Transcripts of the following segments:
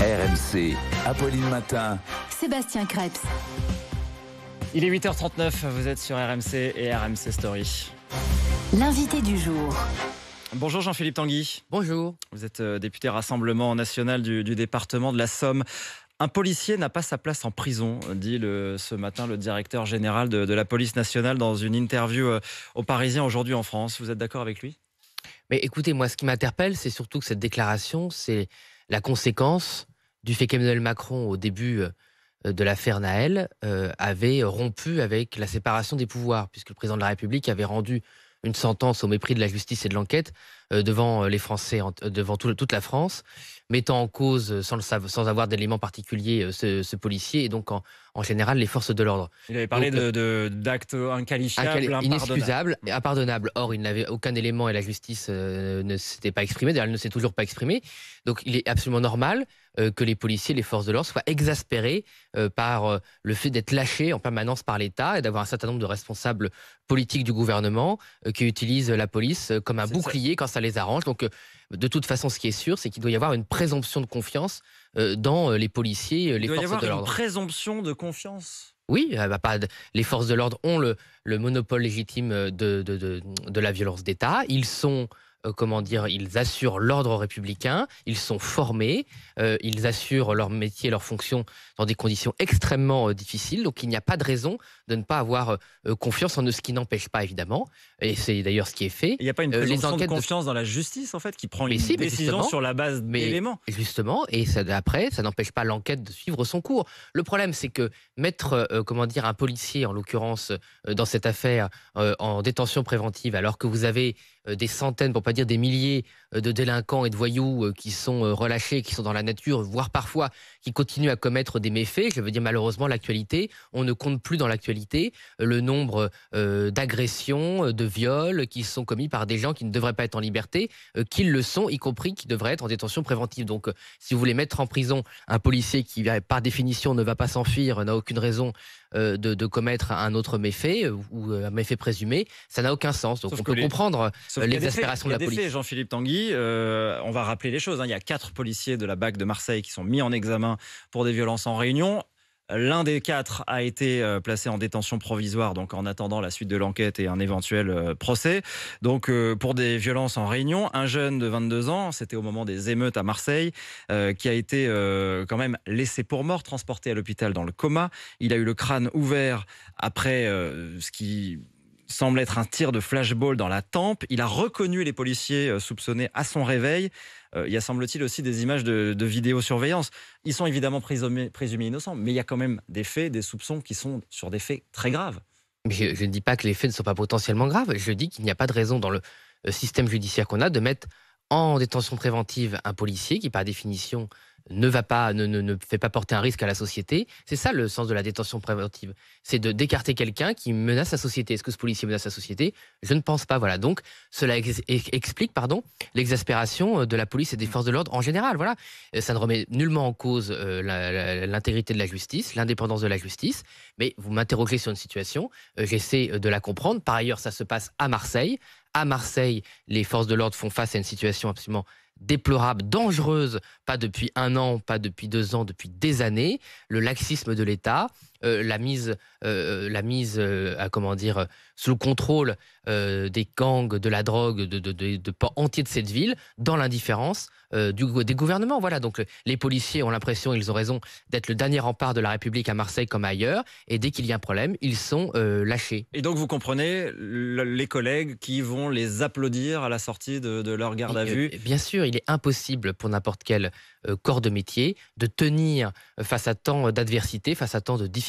RMC, Apolline Matin. Sébastien Krebs. Il est 8h39, vous êtes sur RMC et RMC Story. L'invité du jour. Bonjour Jean-Philippe Tanguy. Bonjour. Vous êtes euh, député Rassemblement national du, département de la Somme. Un policier n'a pas sa place en prison, dit ce matin le directeur général de, de, la police nationale dans une interview euh, aux Parisiens aujourd'hui en France. Vous êtes d'accord avec lui Mais écoutez, moi, ce qui m'interpelle, c'est surtout que cette déclaration, c'est la conséquence du fait qu'Emmanuel Macron, au début euh, de l'affaire Naël, euh, avait rompu avec la séparation des pouvoirs, puisque le président de la République avait rendu une sentence au mépris de la justice et de l'enquête, euh, devant euh, les Français, euh, devant toute la France, mettant en cause, sans, le, sans avoir d'éléments particuliers, ce, policier et donc en, général les forces de l'ordre. Il avait parlé d'actes de, inqualifiables, inexcusables mm. impardonnables. Or, il n'avait aucun élément et la justice ne s'était pas exprimée, d'ailleurs, elle ne s'est toujours pas exprimée. Donc, il est absolument normal que les policiers, les forces de l'ordre soient exaspérés par le fait d'être lâchés en permanence par l'État et d'avoir un certain nombre de responsables politiques du gouvernement qui utilisent la police comme un bouclier quand ça les arrange. Donc, euh, de toute façon, ce qui est sûr, c'est qu'il doit y avoir une présomption de confiance euh, dans euh, les policiers, les forces de l'ordre. Il doit y avoir une présomption de confiance. Oui, ah bah, pas, les forces de l'ordre ont le, monopole légitime de la violence d'État. Ils sont euh, comment dire, ils assurent l'ordre républicain, ils sont formés, euh, ils assurent leur métier, leur fonction dans des conditions extrêmement euh, difficiles. Donc il n'y a pas de raison de ne pas avoir confiance en eux, ce qui n'empêche pas évidemment, et c'est d'ailleurs ce qui est fait. Il n'y a pas une présomption de confiance dans la justice en fait qui prend les décisions sur la base d'éléments. Justement, et ça, après, ça n'empêche pas l'enquête de suivre son cours. Le problème, c'est que mettre, comment dire, un policier en l'occurrence dans cette affaire en détention préventive, alors que vous avez euh, des centaines, pour pas dire des milliers euh, de délinquants et de voyous euh, qui sont relâchés, qui sont dans la nature, voire parfois qui continuent à commettre des méfaits. Je veux dire malheureusement l'actualité, on ne compte plus dans l'actualité le nombre d'agressions, de viols qui sont commis par des gens qui ne devraient pas être en liberté, qu'ils le sont, y compris qui devraient être en détention préventive. Donc si vous voulez mettre en prison un policier qui par définition ne va pas s'enfuir, n'a aucune raison de, commettre un autre méfait ou un méfait présumé, ça n'a aucun sens. Donc on peut comprendre de la police. Jean-Philippe Tanguy, euh, on va rappeler les choses. Hein. Il y a quatre policiers de la BAC de Marseille qui sont mis en examen pour des violences en réunion. L'un des quatre a été euh, placé en détention provisoire, donc en attendant la suite de l'enquête et un éventuel euh, procès. Donc pour des violences en réunion, un jeune de 22 ans, c'était au moment des émeutes à Marseille, qui a été quand même laissé pour mort, transporté à l'hôpital dans le coma. Il a eu le crâne ouvert après ce qui semble être un tir de flashball dans la tempe. Il a reconnu les policiers euh, soupçonnés à son réveil. Euh, il y a, semble-t-il, aussi des images de, vidéosurveillance. Ils sont évidemment présumés, innocents, mais il y a quand même des faits, des soupçons qui sont sur des faits très graves. Mais je ne dis pas que les faits ne sont pas potentiellement graves. Je dis qu'il n'y a pas de raison dans le euh, système judiciaire qu'on a de mettre en détention préventive un policier qui, par définition, ne va pas, ne, ne, fait pas porter un risque à la société. C'est ça le sens de la détention préventive. C'est d'écarter quelqu'un qui menace la société. Est-ce que ce policier menace la société Je ne pense pas. Voilà. Donc cela explique, pardon, l'exaspération euh, de la police et des forces de l'ordre en général. Voilà. Euh, ça ne remet nullement en cause euh, l'intégrité de la justice, l'indépendance de la justice. Mais vous m'interrogez sur une situation. J'essaie de la comprendre. Par ailleurs, ça se passe à Marseille. À Marseille, les forces de l'ordre font face à une situation absolument déplorable, dangereuse, pas depuis un an, pas depuis deux ans, depuis des années, le laxisme de l'État euh, la mise, euh, euh, la mise à comment dire, sous le contrôle des gangs, de la drogue, de, de, de, de pans entiers de cette ville, dans l'indifférence du, des gouvernements. Voilà, donc les policiers ont l'impression, ils ont raison, d'être le dernier rempart de la République à Marseille comme ailleurs, et dès qu'il y a un problème, ils sont lâchés. Et donc vous comprenez les collègues qui vont les applaudir à la sortie de, leur garde à vue Bien sûr, il est impossible pour n'importe quel corps de métier de tenir face à tant d'adversité, face à tant de difficultés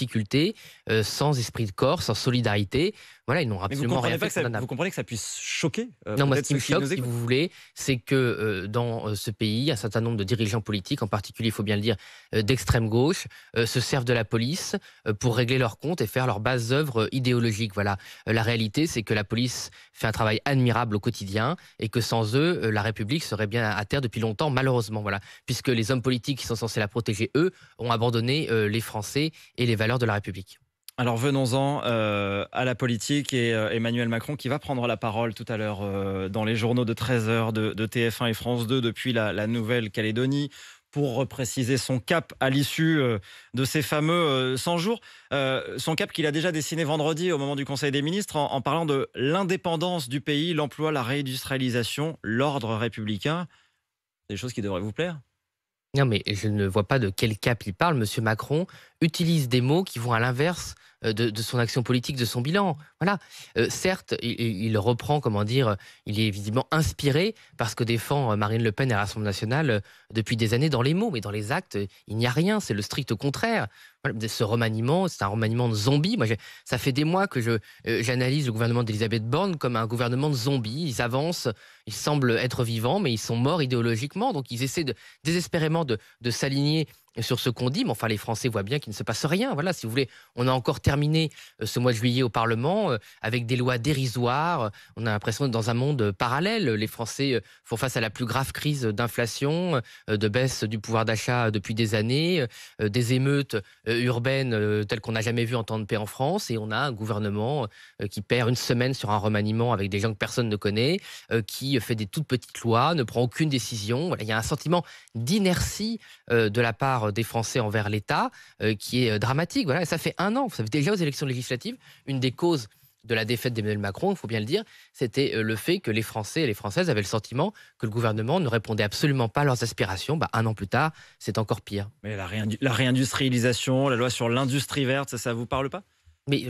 euh, sans esprit de corps, sans solidarité. Voilà, vous comprenez que ça puisse choquer euh, Non, moi, ce qui me choque, si vous voulez, c'est que euh, dans euh, ce pays, un certain nombre de dirigeants politiques, en particulier, il faut bien le dire, d'extrême gauche, se servent de la police pour régler leurs comptes et faire leurs bases œuvres idéologiques. Voilà. la réalité, c'est que la police fait un travail admirable au quotidien et que sans eux, la République serait bien à, terre depuis longtemps, malheureusement. Voilà. Puisque les hommes politiques qui sont censés la protéger, eux, ont abandonné les Français et les valeurs de la République. Alors venons-en euh, à la politique et euh, Emmanuel Macron qui va prendre la parole tout à l'heure euh, dans les journaux de 13h de, TF1 et France 2 depuis la, Nouvelle-Calédonie pour préciser son cap à l'issue de ces fameux 100 jours. son cap qu'il a déjà dessiné vendredi au moment du Conseil des ministres en, en parlant de l'indépendance du pays, l'emploi, la réindustrialisation, l'ordre républicain. Des choses qui devraient vous plaire Non mais je ne vois pas de quel cap il parle. Monsieur Macron utilise des mots qui vont à l'inverse euh, de, son action politique, de son bilan. Voilà. Euh, certes, il, reprend, comment dire, il est évidemment inspiré par ce que défend euh, Marine Le Pen à l'Assemblée nationale depuis des années dans les mots, mais dans les actes, il n'y a rien. C'est le strict contraire. ce remaniement, c'est un remaniement de zombies. Moi, ça fait des mois que je j'analyse le gouvernement d'Elisabeth Borne comme un gouvernement de zombies. Ils avancent, ils semblent être vivants, mais ils sont morts idéologiquement. Donc, ils essaient désespérément de s'aligner sur ce qu'on dit, mais enfin les Français voient bien qu'il ne se passe rien. Voilà, si vous voulez, on a encore terminé euh, ce mois de juillet au Parlement euh, avec des lois dérisoires. On a l'impression d'être dans un monde euh, parallèle. Les Français font face à la plus grave crise d'inflation, de baisse du pouvoir d'achat depuis des années, des émeutes urbaines telles qu'on n'a jamais vu en temps de paix en France, et on a un gouvernement qui perd une semaine sur un remaniement avec des gens que personne ne connaît, qui fait des toutes petites lois, ne prend aucune décision. il y a un sentiment d'inertie de la part euh, des Français envers l'État euh, qui est euh, dramatique. Voilà, et ça fait un an. Vous savez, déjà aux élections législatives, une des causes de la défaite d'Emmanuel Macron, il faut bien le dire, c'était le fait que les Français et les Françaises avaient le sentiment que le gouvernement ne répondait absolument pas à leurs aspirations. Bah, un an plus tard, c'est encore pire. Mais la, réindustrialisation, la loi sur l'industrie verte, ça ne vous parle pas Mais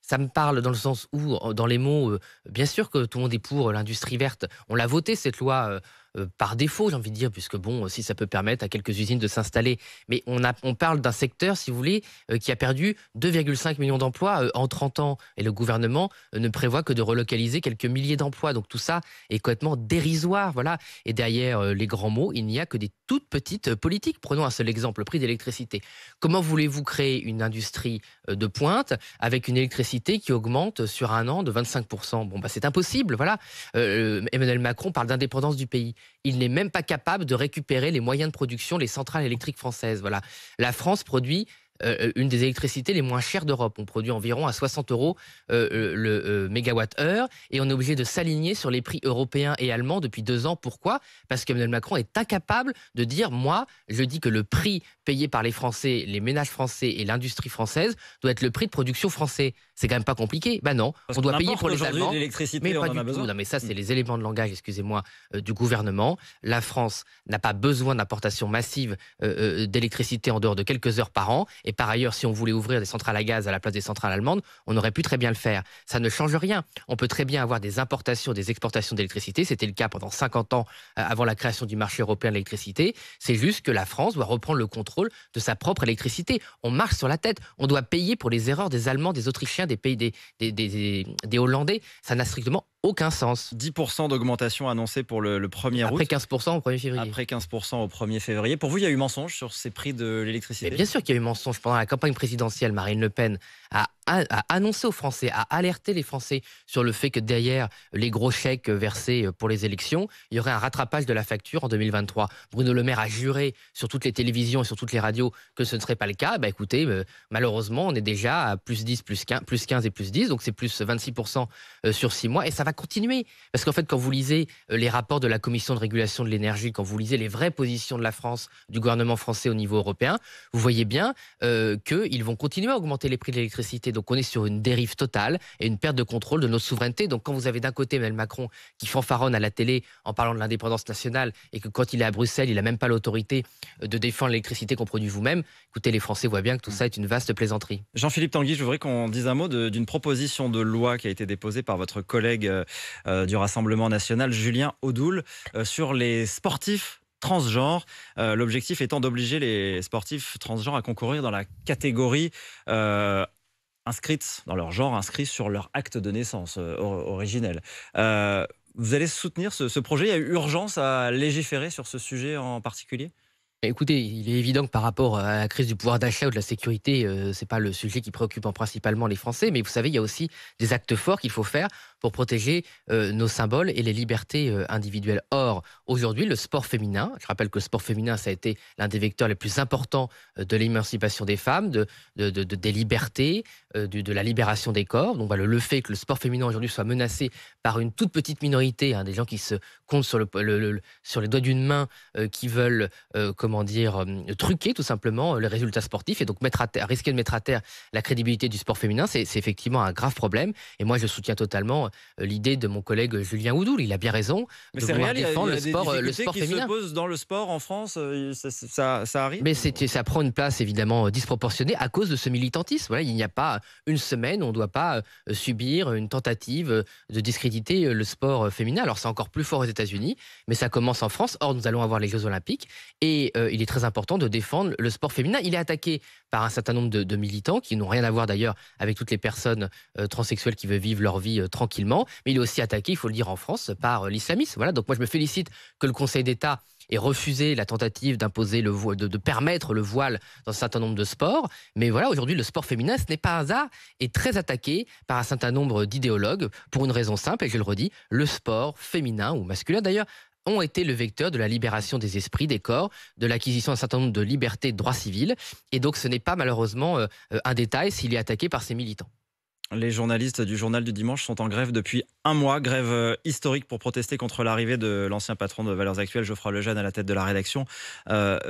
ça me parle dans le sens où, dans les mots, bien sûr que tout le monde est pour l'industrie verte. On l'a voté, cette loi euh, par défaut, j'ai envie de dire, puisque bon, si ça peut permettre à quelques usines de s'installer. Mais on, on parle d'un secteur, si vous voulez, euh, qui a perdu 2,5 millions d'emplois euh, en 30 ans. Et le gouvernement ne prévoit que de relocaliser quelques milliers d'emplois. Donc tout ça est complètement dérisoire. Voilà. Et derrière les grands mots, il n'y a que des toutes petites politiques. Prenons un seul exemple, le prix d'électricité. Comment voulez-vous créer une industrie de pointe avec une électricité qui augmente sur un an de 25% Bon, bah, c'est impossible. Voilà. Emmanuel Macron parle d'indépendance du pays il n'est même pas capable de récupérer les moyens de production, les centrales électriques françaises. Voilà. La France produit euh, une des électricités les moins chères d'Europe. On produit environ à 60 euros euh, euh, le mégawatt-heure et on est obligé de s'aligner sur les prix européens et allemands depuis deux ans. Pourquoi Parce que qu'Emmanuel Macron est incapable de dire moi, je dis que le prix payé par les Français, les ménages français et l'industrie française doit être le prix de production français. C'est quand même pas compliqué. Ben non, on doit payer pour les Allemands. Mais pas du mais ça, c'est mm. les éléments de langage, excusez-moi, du gouvernement. La France n'a pas besoin d'importation massive d'électricité en dehors de quelques heures par an. Et par ailleurs, si on voulait ouvrir des centrales à gaz à la place des centrales allemandes, on aurait pu très bien le faire. Ça ne change rien. On peut très bien avoir des importations, des exportations d'électricité. C'était le cas pendant 50 ans euh, avant la création du marché européen de l'électricité. C'est juste que la France doit reprendre le contrôle de sa propre électricité. On marche sur la tête. On doit payer pour les erreurs des Allemands, des Autrichiens, des pays des, des, des, Hollandais. Ça n'a strictement aucun sens. 10% d'augmentation annoncée pour le, 1er Après 15% au 1er février. Après 15% au 1er février. Pour vous, il y a eu mensonge sur ces prix de l'électricité Bien sûr qu'il y a eu mensonge. Pendant la campagne présidentielle, Marine Le Pen a a annoncé aux Français, a alerté les Français sur le fait que derrière les gros chèques versés euh, pour les élections, il y aurait un rattrapage de la facture en 2023. Bruno Le Maire a juré sur toutes les télévisions et sur toutes les radios que ce ne serait pas le cas. Bah écoutez, euh, malheureusement, on est déjà à plus 10, plus 15, 15 et plus 10, donc c'est plus 26% euh, sur 6 mois, et ça va continuer. Parce qu'en fait, quand vous lisez les rapports de la Commission de régulation de l'énergie, quand vous lisez les vraies positions de la France, du gouvernement français au niveau européen, vous voyez bien que qu'ils vont continuer à augmenter les prix de l'électricité. Donc on est sur une dérive totale et une perte de contrôle de nos souverainetés. Donc quand vous avez d'un côté Emmanuel Macron qui fanfaronne à la télé en parlant de l'indépendance nationale et que quand il est à Bruxelles, il n'a même pas l'autorité euh, de défendre l'électricité qu'on produit vous-même, écoutez, les Français voient bien que tout ça est une vaste plaisanterie. Jean-Philippe Tanguy, je voudrais qu'on dise un mot d'une proposition de loi qui a été déposée par votre collègue euh, euh, du Rassemblement national, Julien Audoul, sur les sportifs transgenres. L'objectif étant d'obliger les sportifs transgenres à concourir dans la catégorie inscrites dans leur genre, inscrits sur leur acte de naissance euh, originel. Euh, vous allez soutenir ce, ce projet Il y a urgence à légiférer sur ce sujet en particulier bah, écoutez, il est évident que par rapport à la crise du pouvoir d'achat ou de la sécurité, euh, c'est pas le sujet qui préoccupe principalement les Français, mais vous savez, il y a aussi des actes forts qu'il faut faire pour protéger euh, nos symboles et les libertés euh, individuelles. Or, aujourd'hui, le sport féminin, je rappelle que le sport féminin, ça a été l'un des vecteurs les plus importants de l'émancipation des femmes, de, des libertés, de, la libération des corps. Donc, le, fait que le sport féminin aujourd'hui soit menacé par une toute petite minorité, hein, des gens qui se comptent sur, sur les doigts d'une main, qui veulent comme comment dire, euh, truquer tout simplement euh, les résultats sportifs et donc mettre à risquer de mettre à terre la crédibilité du sport féminin, c'est effectivement un grave problème. Et moi, je soutiens totalement euh, l'idée de mon collègue Julien Houdoul. Il a bien raison de défendre le, sport, qui Se pose dans le sport en France, ça, arrive. Mais ça prend une place évidemment disproportionnée à cause de ce militantisme. Voilà, hein. il n'y a pas une semaine, on ne doit pas subir une tentative de discréditer le sport féminin. Alors c'est encore plus fort aux États-Unis, mais ça commence en France. Or, nous allons avoir les Jeux Olympiques et euh, il est très important de défendre le sport féminin. Il est attaqué par un certain nombre de, militants qui n'ont rien à voir d'ailleurs avec toutes les personnes euh, transsexuelles qui veulent vivre leur vie euh, tranquillement, mais il est aussi attaqué, il faut le dire en France, par l'islamisme. Voilà, donc moi je me félicite que le Conseil d'État ait refusé la tentative d'imposer le voile, de, permettre le voile dans un certain nombre de sports. Mais voilà, aujourd'hui, le sport féminin, ce n'est pas un hasard, est très attaqué par un certain nombre d'idéologues pour une raison simple, et je le redis, le sport féminin ou masculin d'ailleurs ont été le vecteur de la libération des esprits, des corps, de l'acquisition d'un certain nombre de libertés, de droits civils. Et donc ce n'est pas malheureusement euh, euh, un détail s'il est attaqué par ses militants. Les journalistes du journal du dimanche sont en grève depuis un mois, grève euh, historique pour protester contre l'arrivée de l'ancien patron de Valeurs Actuelles, Geoffroy Lejeune, à la tête de la rédaction. un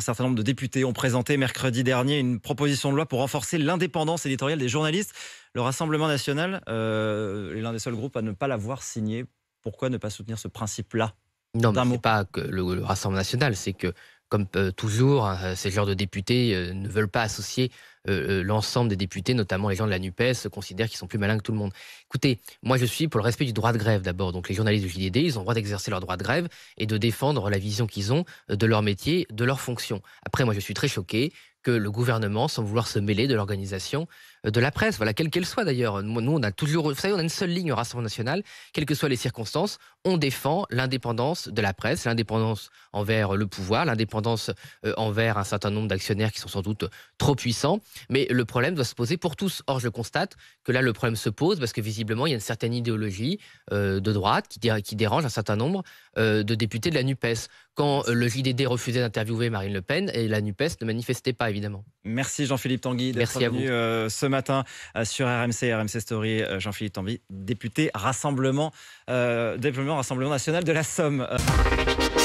certain nombre de députés ont présenté mercredi dernier une proposition de loi pour renforcer l'indépendance éditoriale des journalistes. Le Rassemblement national est l'un des seuls groupes à ne pas l'avoir signée. Pourquoi ne pas soutenir ce principe-là non, mais pas que le, Rassemblement national, c'est que, comme euh, toujours, euh, ces genres de députés euh, ne veulent pas associer l'ensemble des députés, notamment les gens de la NUPES, considèrent qu'ils sont plus malins que tout le monde. Écoutez, moi je suis pour le respect du droit de grève d'abord. Donc les journalistes du JDD, ils ont le droit d'exercer leur droit de grève et de défendre la vision qu'ils ont de leur métier, de leur fonction. Après, moi je suis très choqué que le gouvernement, sans vouloir se mêler de l'organisation de la presse, voilà, quelle qu'elle soit d'ailleurs. Nous, on a toujours, vous savez, on a une seule ligne au Rassemblement national, quelles que soient les circonstances, on défend l'indépendance de la presse, l'indépendance envers le pouvoir, l'indépendance euh, envers un certain nombre d'actionnaires qui sont sans doute trop puissants. Mais le problème doit se poser pour tous. Or, je constate que là, le problème se pose parce que visiblement, il y a une certaine idéologie euh, de droite qui, qui, dérange un certain nombre euh, de députés de la NUPES. Quand le JDD refusait d'interviewer Marine Le Pen, et la NUPES ne manifestait pas, évidemment. Merci Jean-Philippe Tanguy d'être venu ce matin matin euh, sur RMC, RMC Story, euh, Jean-Philippe Tambi, député Rassemblement, euh, Rassemblement National de la Somme. Euh.